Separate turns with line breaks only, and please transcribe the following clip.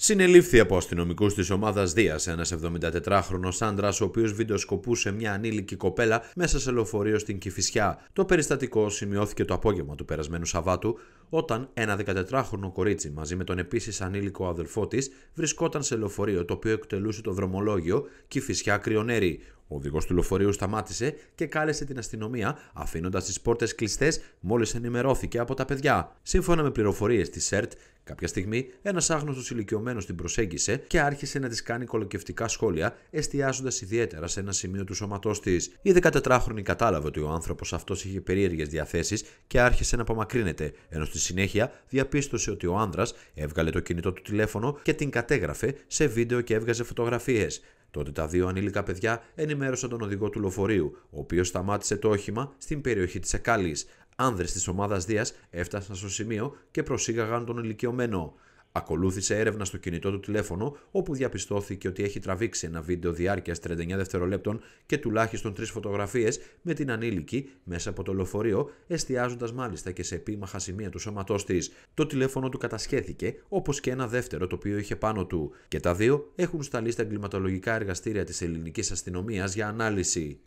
Συνελήφθη από αστυνομικούς της ομάδας Δίας ένας 74χρονο άντρας, ο οποίος βιντεοσκοπούσε μια ανήλικη κοπέλα μέσα σε λεωφορείο στην Κυφυσιά. Το περιστατικό σημειώθηκε το απόγευμα του περασμένου Σαββάτου, όταν ένα 14χρονο κορίτσι μαζί με τον επίσης ανήλικο αδελφό της βρισκόταν σε λεωφορείο το οποίο εκτελούσε το δρομολόγιο Κυφυσιά Κρυονέρι. Ο οδηγός του λεωφορείου σταμάτησε και κάλεσε την αστυνομία, αφήνοντας τις πόρτες κλειστές μόλις ενημερώθηκε από τα παιδιά. Σύμφωνα με πληροφορίες της ΣΕρτ. Κάποια στιγμή, ένας άγνωστος ηλικιωμένος την προσέγγισε και άρχισε να της κάνει κολοκευτικά σχόλια, εστιάζοντας ιδιαίτερα σε ένα σημείο του σώματός της. Η 14χρονη κατάλαβε ότι ο άνθρωπος αυτός είχε περίεργες διαθέσεις και άρχισε να απομακρύνεται, ενώ στη συνέχεια διαπίστωσε ότι ο άνδρας έβγαλε το κινητό του τηλέφωνο και την κατέγραφε σε βίντεο και έβγαζε φωτογραφίες. Τότε τα δύο ανήλικα παιδιά ενημέρωσαν τον οδηγό του λεωφορείου, ο οποίος σταμάτησε το όχημα στην περιοχή της Εκάλης άνδρες της ομάδας Δίας έφτασαν στο σημείο και προσήγαγαν τον ηλικιωμένο. Ακολούθησε έρευνα στο κινητό του τηλέφωνο, όπου διαπιστώθηκε ότι έχει τραβήξει ένα βίντεο διάρκειας 39 δευτερολέπτων και τουλάχιστον τρεις φωτογραφίες με την ανήλικη μέσα από το λεωφορείο, εστιάζοντας μάλιστα και σε επίμαχα σημεία του σώματός της. Το τηλέφωνο του κατασχέθηκε, όπως και ένα δεύτερο το οποίο είχε πάνω του. Και τα δύο έχουν σταλεί στα εγκληματολογικά εργαστήρια της ελληνικής αστυνομίας για ανάλυση.